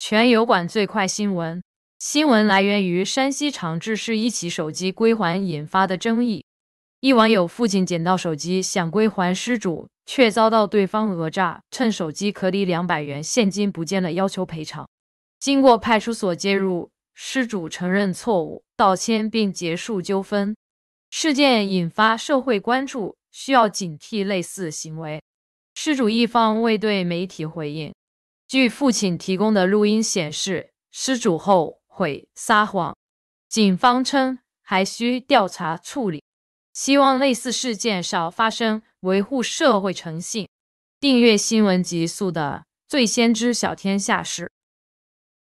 全油管最快新闻。新闻来源于山西长治市一起手机归还引发的争议。一网友父亲捡到手机想归还失主，却遭到对方讹诈，趁手机壳里两百元现金不见了，要求赔偿。经过派出所介入，失主承认错误，道歉并结束纠纷。事件引发社会关注，需要警惕类似行为。失主一方未对媒体回应。据父亲提供的录音显示，失主后悔撒谎。警方称还需调查处理，希望类似事件少发生，维护社会诚信。订阅新闻极速的，最先知晓天下事。